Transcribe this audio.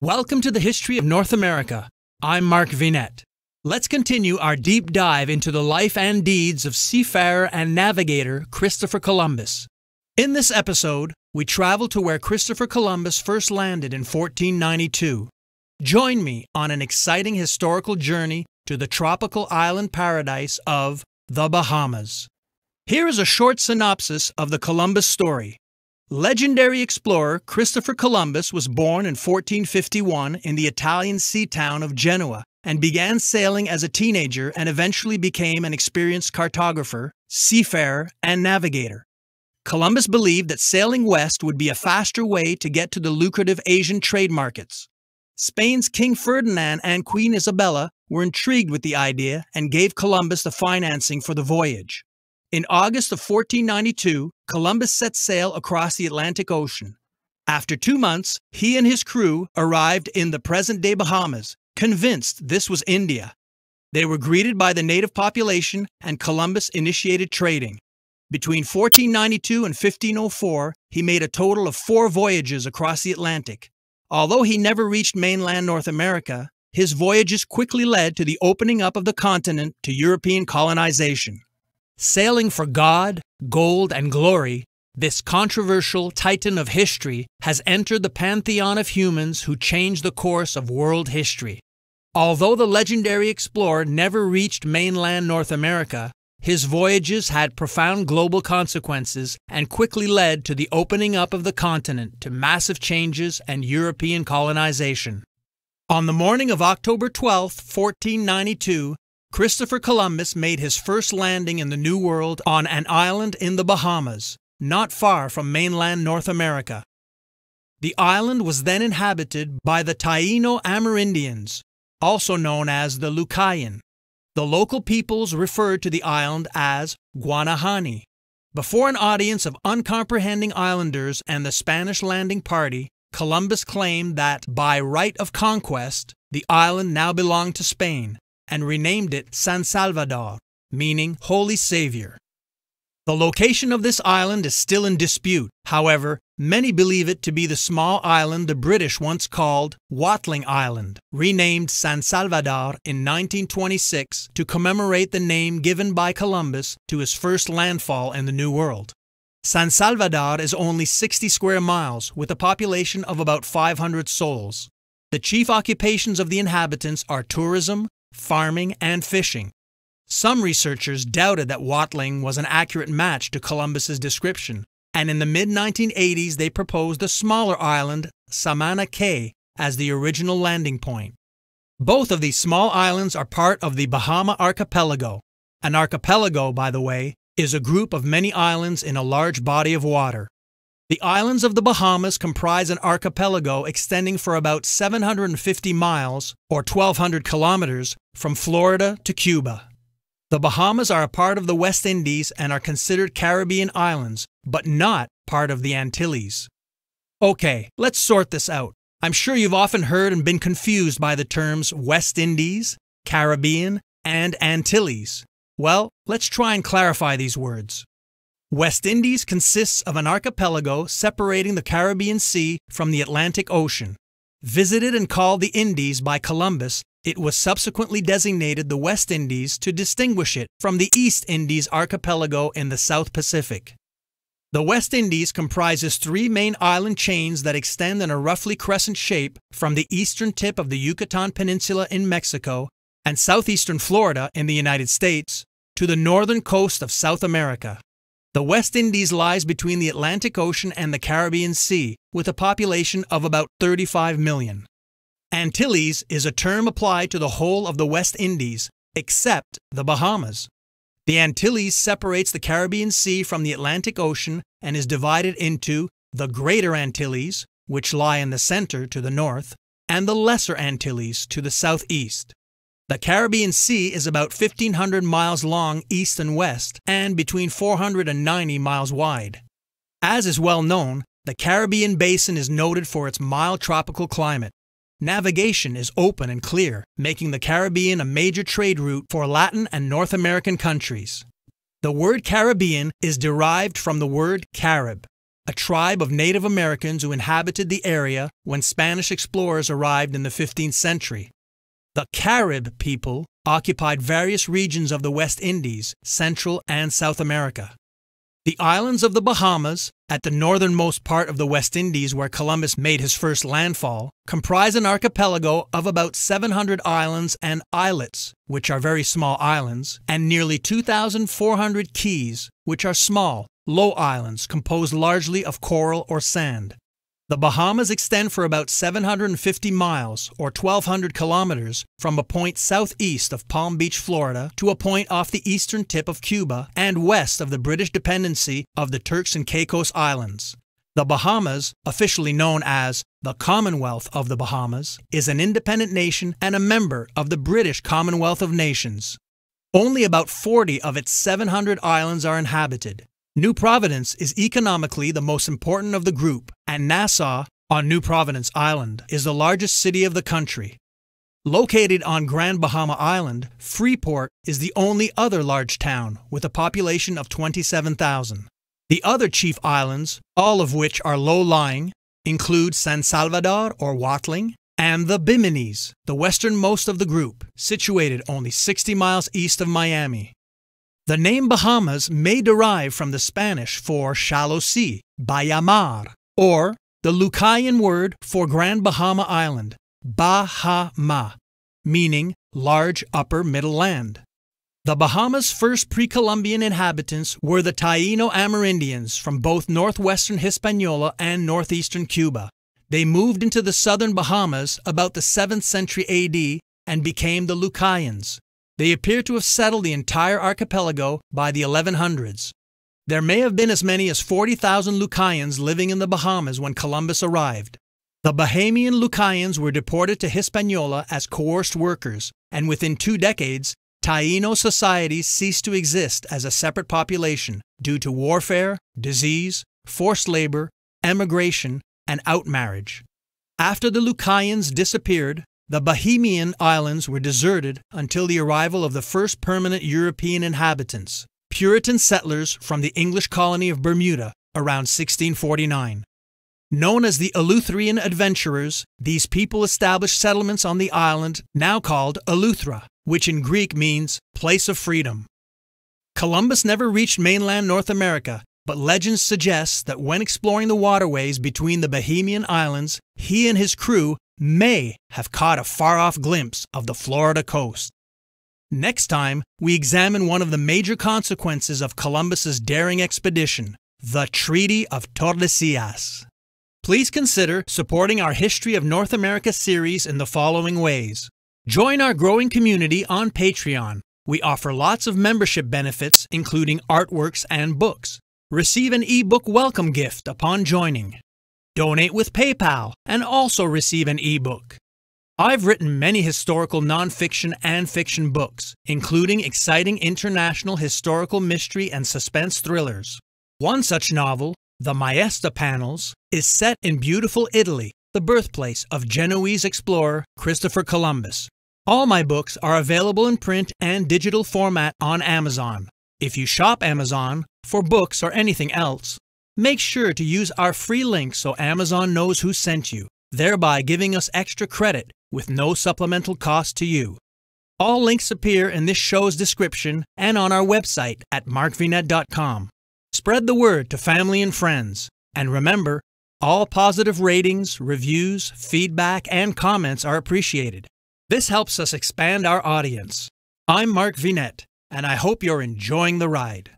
Welcome to the History of North America. I'm Mark Vinette. Let's continue our deep dive into the life and deeds of seafarer and navigator Christopher Columbus. In this episode, we travel to where Christopher Columbus first landed in 1492. Join me on an exciting historical journey to the tropical island paradise of the Bahamas. Here is a short synopsis of the Columbus story. Legendary explorer Christopher Columbus was born in 1451 in the Italian sea town of Genoa and began sailing as a teenager and eventually became an experienced cartographer, seafarer, and navigator. Columbus believed that sailing west would be a faster way to get to the lucrative Asian trade markets. Spain's King Ferdinand and Queen Isabella were intrigued with the idea and gave Columbus the financing for the voyage. In August of 1492, Columbus set sail across the Atlantic Ocean. After two months, he and his crew arrived in the present day Bahamas, convinced this was India. They were greeted by the native population, and Columbus initiated trading. Between 1492 and 1504, he made a total of four voyages across the Atlantic. Although he never reached mainland North America, his voyages quickly led to the opening up of the continent to European colonization. Sailing for God, Gold, and Glory, this controversial titan of history has entered the pantheon of humans who changed the course of world history. Although the legendary explorer never reached mainland North America, his voyages had profound global consequences and quickly led to the opening up of the continent to massive changes and European colonization. On the morning of October 12, 1492, Christopher Columbus made his first landing in the New World on an island in the Bahamas, not far from mainland North America. The island was then inhabited by the Taino Amerindians, also known as the Lucayan. The local peoples referred to the island as Guanahani. Before an audience of uncomprehending islanders and the Spanish landing party, Columbus claimed that, by right of conquest, the island now belonged to Spain, and renamed it San Salvador, meaning Holy Savior. The location of this island is still in dispute. However, many believe it to be the small island the British once called Watling Island, renamed San Salvador in 1926 to commemorate the name given by Columbus to his first landfall in the New World. San Salvador is only 60 square miles with a population of about 500 souls. The chief occupations of the inhabitants are tourism, farming, and fishing. Some researchers doubted that Watling was an accurate match to Columbus's description, and in the mid 1980s they proposed the smaller island, Samana Cay, as the original landing point. Both of these small islands are part of the Bahama Archipelago. An archipelago, by the way, is a group of many islands in a large body of water. The islands of the Bahamas comprise an archipelago extending for about 750 miles, or 1,200 kilometers, from Florida to Cuba. The Bahamas are a part of the West Indies and are considered Caribbean islands, but not part of the Antilles. Okay, let's sort this out. I'm sure you've often heard and been confused by the terms West Indies, Caribbean, and Antilles. Well, let's try and clarify these words. West Indies consists of an archipelago separating the Caribbean Sea from the Atlantic Ocean. Visited and called the Indies by Columbus, it was subsequently designated the West Indies to distinguish it from the East Indies archipelago in the South Pacific. The West Indies comprises three main island chains that extend in a roughly crescent shape from the eastern tip of the Yucatan Peninsula in Mexico and southeastern Florida in the United States to the northern coast of South America. The West Indies lies between the Atlantic Ocean and the Caribbean Sea, with a population of about 35 million. Antilles is a term applied to the whole of the West Indies, except the Bahamas. The Antilles separates the Caribbean Sea from the Atlantic Ocean and is divided into the Greater Antilles, which lie in the center to the north, and the Lesser Antilles to the southeast. The Caribbean Sea is about 1,500 miles long east and west, and between 490 miles wide. As is well known, the Caribbean basin is noted for its mild tropical climate. Navigation is open and clear, making the Caribbean a major trade route for Latin and North American countries. The word Caribbean is derived from the word Carib, a tribe of Native Americans who inhabited the area when Spanish explorers arrived in the 15th century. The Carib people occupied various regions of the West Indies, Central, and South America. The islands of the Bahamas, at the northernmost part of the West Indies where Columbus made his first landfall, comprise an archipelago of about 700 islands and islets, which are very small islands, and nearly 2,400 keys, which are small, low islands composed largely of coral or sand. The Bahamas extend for about 750 miles or 1,200 kilometers from a point southeast of Palm Beach, Florida, to a point off the eastern tip of Cuba and west of the British dependency of the Turks and Caicos Islands. The Bahamas, officially known as the Commonwealth of the Bahamas, is an independent nation and a member of the British Commonwealth of Nations. Only about 40 of its 700 islands are inhabited, New Providence is economically the most important of the group, and Nassau, on New Providence Island, is the largest city of the country. Located on Grand Bahama Island, Freeport is the only other large town, with a population of 27,000. The other chief islands, all of which are low-lying, include San Salvador or Watling, and the Biminis, the westernmost of the group, situated only 60 miles east of Miami. The name Bahamas may derive from the Spanish for shallow sea, Bayamar, or the Lucayan word for Grand Bahama Island, Bahama, meaning large upper middle land. The Bahamas' first pre Columbian inhabitants were the Taino Amerindians from both northwestern Hispaniola and northeastern Cuba. They moved into the southern Bahamas about the 7th century AD and became the Lucayans. They appear to have settled the entire archipelago by the 1100s. There may have been as many as 40,000 Lucayans living in the Bahamas when Columbus arrived. The Bahamian Lucayans were deported to Hispaniola as coerced workers, and within two decades, Taino societies ceased to exist as a separate population due to warfare, disease, forced labor, emigration, and outmarriage. After the Lucayans disappeared, the Bohemian Islands were deserted until the arrival of the first permanent European inhabitants, Puritan settlers from the English colony of Bermuda around 1649. Known as the Eleutherian adventurers, these people established settlements on the island now called Eleuthera, which in Greek means place of freedom. Columbus never reached mainland North America, but legend suggests that when exploring the waterways between the Bohemian Islands, he and his crew may have caught a far off glimpse of the Florida coast. Next time, we examine one of the major consequences of Columbus's daring expedition, the Treaty of Tordesillas. Please consider supporting our History of North America series in the following ways. Join our growing community on Patreon. We offer lots of membership benefits, including artworks and books. Receive an ebook welcome gift upon joining donate with PayPal, and also receive an ebook. I've written many historical nonfiction and fiction books, including exciting international historical mystery and suspense thrillers. One such novel, The Maesta Panels, is set in beautiful Italy, the birthplace of Genoese explorer Christopher Columbus. All my books are available in print and digital format on Amazon. If you shop Amazon, for books or anything else, Make sure to use our free link so Amazon knows who sent you, thereby giving us extra credit with no supplemental cost to you. All links appear in this show's description and on our website at markvinet.com. Spread the word to family and friends. And remember, all positive ratings, reviews, feedback, and comments are appreciated. This helps us expand our audience. I'm Mark Vinette, and I hope you're enjoying the ride.